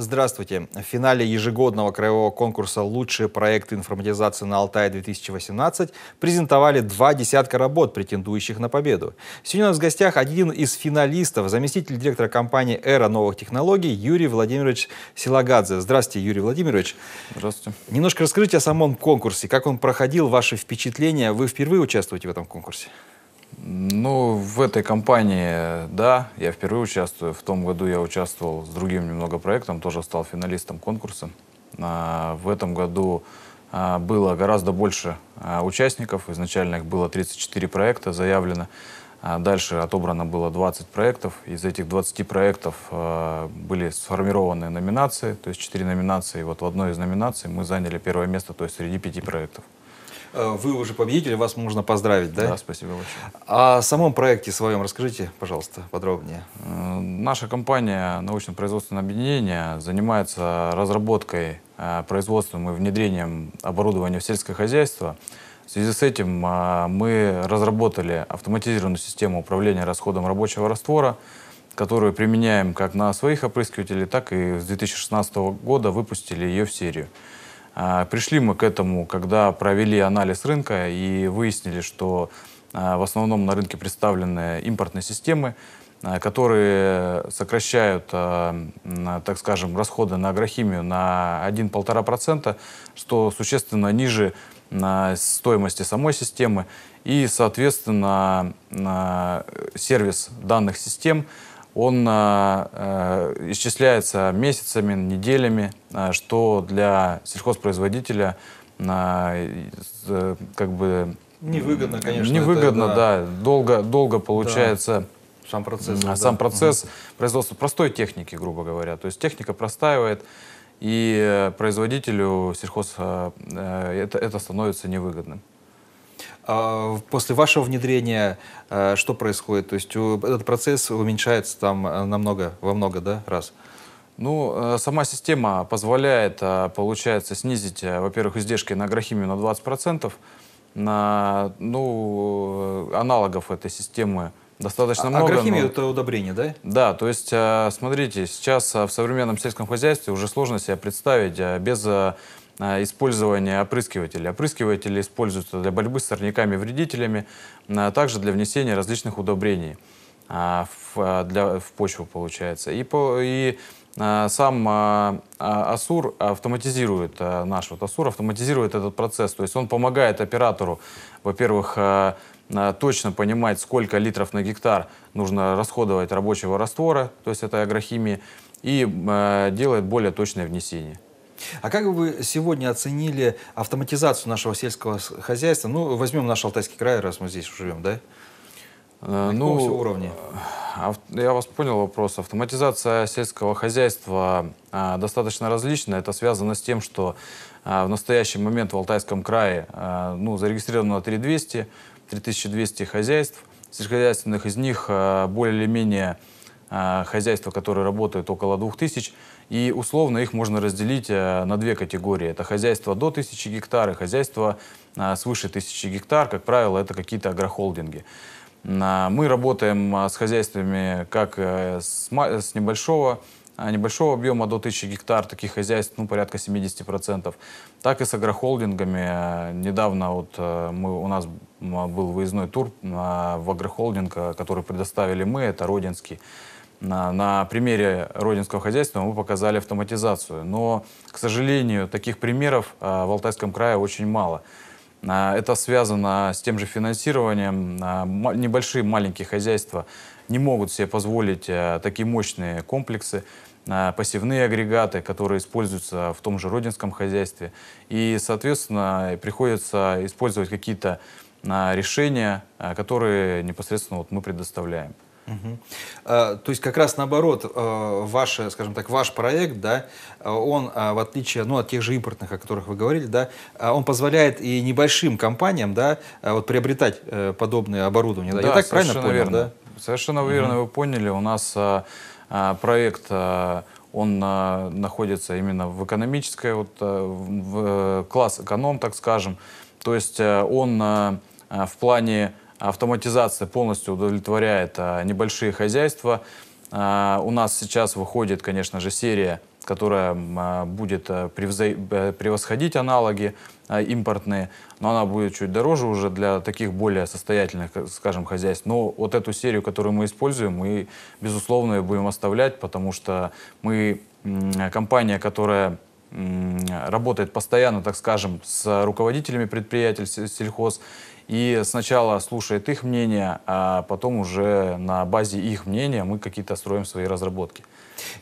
Здравствуйте. В финале ежегодного краевого конкурса «Лучшие проекты информатизации на Алтае-2018» презентовали два десятка работ, претендующих на победу. Сегодня у нас в гостях один из финалистов, заместитель директора компании «Эра новых технологий» Юрий Владимирович Силагадзе. Здравствуйте, Юрий Владимирович. Здравствуйте. Немножко расскажите о самом конкурсе. Как он проходил, ваши впечатления? Вы впервые участвуете в этом конкурсе? Ну, в этой компании, да, я впервые участвую. В том году я участвовал с другим немного проектом, тоже стал финалистом конкурса. А, в этом году а, было гораздо больше а, участников. Изначально их было 34 проекта заявлено. Дальше отобрано было 20 проектов. Из этих 20 проектов были сформированы номинации, то есть 4 номинации. вот в одной из номинаций мы заняли первое место, то есть среди пяти проектов. Э, вы уже победитель, вас можно поздравить, да? Да, спасибо большое. О самом проекте своем расскажите, пожалуйста, подробнее. Наша компания научно-производственное объединение занимается разработкой, э, производством и внедрением оборудования в сельское хозяйство. В связи с этим э, мы разработали автоматизированную систему управления расходом рабочего раствора, которую применяем как на своих опрыскивателях, так и с 2016 года выпустили ее в серию. А, пришли мы к этому, когда провели анализ рынка и выяснили, что а, в основном на рынке представлены импортные системы, а, которые сокращают, так скажем, расходы на агрохимию на 1-1,5%, что существенно ниже стоимости самой системы. И, соответственно, сервис данных систем он э, исчисляется месяцами, неделями, а, что для сельхозпроизводителя э, как бы... Невыгодно, конечно. Невыгодно, это, да. да. Долго, долго получается... Да. Сам процесс. Да. Сам процесс угу. производства простой техники, грубо говоря. То есть техника простаивает, и э, производителю сельхоз э, это, это становится невыгодным. А, после вашего внедрения а, что происходит? То есть этот процесс уменьшается там э, намного, во много да, раз? Ну, э, сама система позволяет, а, получается, снизить, э, во-первых, издержки на агрохимию на 20%, на, ну, аналогов этой системы достаточно а, много. Агрохимия но... — это удобрение, да? Да, то есть, смотрите, сейчас в современном сельском хозяйстве уже сложно себе представить без Э, использование опрыскивателей. Опрыскиватели используются для борьбы с сорняками-вредителями, а также для внесения различных удобрений в, а, а, для, в почву, получается. И, по, и а, сам Асур автоматизирует, наш вот Асур автоматизирует этот процесс. То есть он помогает оператору, во-первых, точно понимать, сколько литров на гектар нужно расходовать рабочего раствора, то есть это агрохимии, и делает более точное внесение. А как бы вы сегодня оценили автоматизацию нашего сельского хозяйства? Ну, возьмем наш Алтайский край, раз мы здесь живем, да? Э, Какого ну, все э, Я вас понял вопрос. Автоматизация сельского хозяйства э, достаточно различна. Это связано с тем, что в настоящий момент в Алтайском крае ну, зарегистрировано 3200, 3200 хозяйств. Сельскохозяйственных из них более или менее хозяйства, которые работают около 2000. И условно их можно разделить э, на две категории. Это хозяйство до 1000 гектар и хозяйство э, свыше 1000 гектар. Как правило, это какие-то агрохолдинги. А, мы работаем э, с хозяйствами как с небольшого небольшого объема до 1000 гектар, таких хозяйств ну, порядка 70%, так и с агрохолдингами. Недавно вот мы, у нас был выездной тур а, в агрохолдинг, который предоставили мы, это Родинский. На, на примере родинского хозяйства мы показали автоматизацию, но, к сожалению, таких примеров а, в Алтайском крае очень мало. А, это связано с тем же финансированием. А, небольшие маленькие хозяйства не могут себе позволить а, такие мощные комплексы а, пассивные агрегаты, которые используются в том же родинском хозяйстве. И, соответственно, приходится использовать какие-то а, решения, которые непосредственно вот мы предоставляем. Угу. То есть как раз наоборот, а, ваш, скажем так, ваш проект, да, а, он в отличие ну, от тех же импортных, о которых вы говорили, да, он позволяет и небольшим компаниям да, вот, приобретать э, подобное оборудование. Да, да Я так правильно понял? Верно. Да? Совершенно угу. вы поняли. У нас проект он находится именно в экономической, вот, в э, класс эконом, так скажем. То есть э, он в плане автоматизация полностью удовлетворяет а, небольшие хозяйства. А, у нас сейчас выходит, конечно же, серия, которая а, будет э, э, превосходить аналоги импортные, но она будет чуть дороже уже для таких более состоятельных, э, скажем, хозяйств. Но вот эту серию, которую мы используем, мы, безусловно, будем оставлять, потому что мы компания, которая работает постоянно, так скажем, с руководителями предприятий сельхоз и сначала слушает их мнение, а потом уже на базе их мнения мы какие-то строим свои разработки.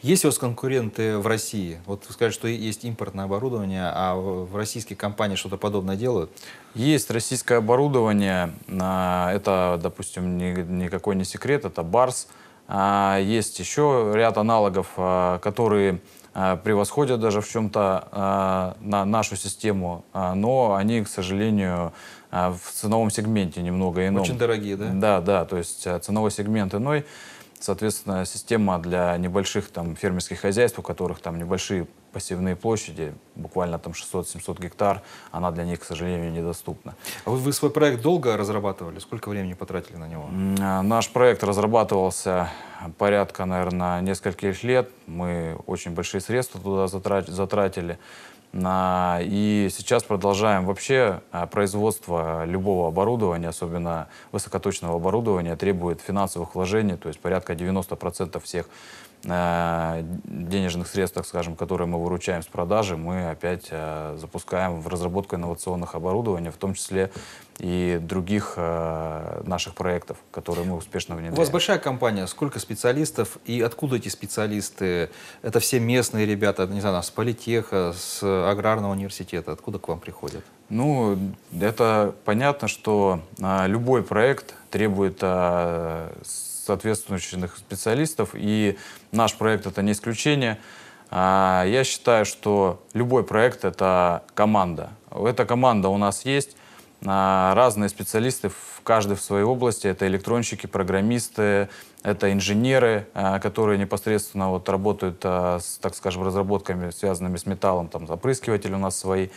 Есть у вас конкуренты в России? Вот вы скажете, что есть импортное оборудование, а в российские компании что-то подобное делают? Есть российское оборудование. А, это, допустим, никакой не секрет, это Барс. А, есть еще ряд аналогов, а, которые а, превосходят даже в чем-то а, на нашу систему, а, но они, к сожалению, в ценовом сегменте немного ином. Очень дорогие, да? Да, да, то есть ценовой сегмент иной. Соответственно, система для небольших там, фермерских хозяйств, у которых там небольшие пассивные площади, буквально там 600-700 гектар, она для них, к сожалению, недоступна. А вы, вы свой проект долго разрабатывали? Сколько времени потратили на него? А, наш проект разрабатывался порядка, наверное, нескольких лет. Мы очень большие средства туда затратили. А, и сейчас продолжаем вообще а, производство любого оборудования, особенно высокоточного оборудования, требует финансовых вложений, то есть порядка 90% всех а, денежных средств, скажем, которые мы выручаем с продажи, мы опять запускаем в разработку инновационных оборудований, в том числе и других э, наших проектов, которые мы успешно внедряем. У вас большая компания, сколько специалистов и откуда эти специалисты? Это все местные ребята, не знаю, с политеха, с аграрного университета, откуда к вам приходят? Ну, это понятно, что э, любой проект требует э, соответствующих специалистов, и наш проект это не исключение. Э, я считаю, что любой проект это команда. Эта команда у нас есть. А, разные специалисты, каждый в своей области. Это электронщики, программисты, это инженеры, а, которые непосредственно вот работают а, с, так скажем, разработками, связанными с металлом, там, опрыскиватели у нас свои.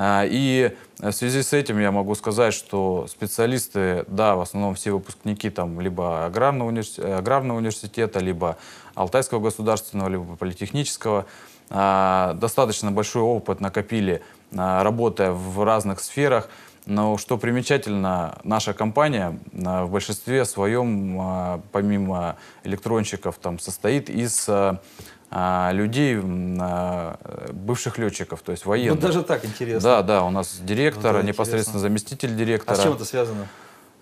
И в связи с этим я могу сказать, что специалисты, да, в основном все выпускники там либо аграрного, университета, аграрного университета, либо Алтайского государственного, либо политехнического, достаточно большой опыт накопили, работая в разных сферах. Но что примечательно, наша компания а, в большинстве своем, а, помимо электронщиков, там, состоит из а, людей, бывших летчиков, то есть ну, военных. Ну, даже так интересно. Да, да, у нас директор, ну, да, непосредственно интересно. заместитель директора. А с чем это связано?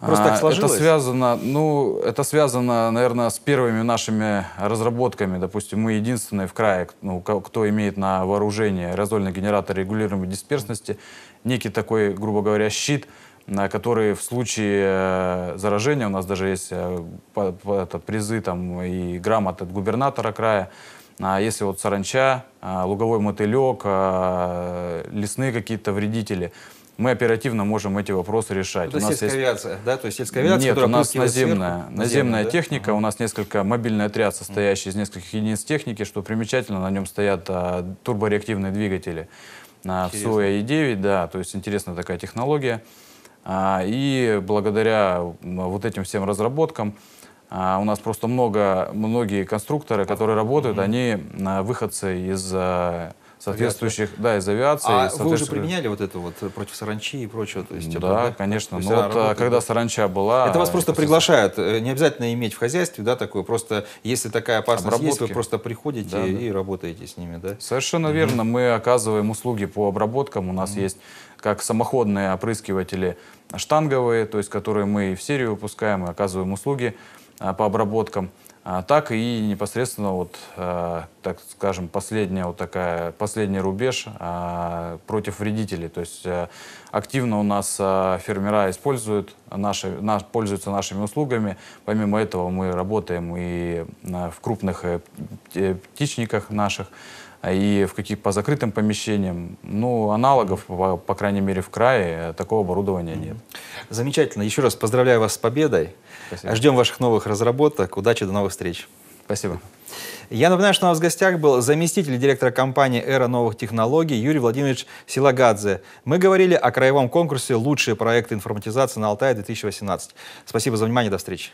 Просто так а, сложилось? Это связано, ну, это связано, наверное, с первыми нашими разработками. Допустим, мы единственные в крае, ну, кто имеет на вооружении аэрозольный генератор регулируемой дисперсности, некий такой, грубо говоря, щит, на который в случае э, заражения, у нас даже есть э, это, призы там, и грамоты от губернатора края, А если вот саранча, а, луговой мотылек, а, лесные какие-то вредители, мы оперативно можем эти вопросы решать. Это у нас сельская есть... авиация, да? То есть сельская авиация, Нет, у нас наземная, сверху, наземная да? техника, ага. у нас несколько мобильный отряд, состоящий из нескольких единиц техники, что примечательно, на нем стоят а, турбореактивные двигатели на СУЭ и 9 да, то есть интересная такая технология. А, и благодаря вот этим всем разработкам а, у нас просто много, многие конструкторы, которые работают, угу. они а, выходцы из а, соответствующих, да, из авиации. А вы уже применяли вот это вот э, против саранчи и прочего? То есть, э, да, ну э, да, конечно. Но вот работа, когда саранча была... Это вас просто приглашают. Не обязательно иметь в хозяйстве, да, такое. Просто если такая опасность Обработки. есть, вы просто приходите да, да. и работаете с ними, да? Совершенно mm-hmm. верно. Мы оказываем услуги по обработкам. У нас mm-hmm. есть как самоходные опрыскиватели штанговые, то есть которые мы и в серию выпускаем и оказываем услуги а, по обработкам. А, так и непосредственно вот, э, так скажем, последняя вот такая, последний рубеж а, против вредителей. То есть э, активно у нас э, фермера используют наши, пользуются нашими услугами. Помимо этого мы работаем и в крупных птичниках наших, а, и в каких по закрытым помещениям. Ну, аналогов, по, по крайней мере, в крае такого оборудования mm -hmm. нет. Замечательно. Еще раз поздравляю вас с победой. Спасибо. Ждем ваших новых разработок. Удачи, до новых встреч. Спасибо. Я напоминаю, что у нас в гостях был заместитель директора компании «Эра новых технологий» Юрий Владимирович Силагадзе. Мы говорили о краевом конкурсе «Лучшие проекты информатизации на Алтае-2018». Спасибо за внимание, до встречи.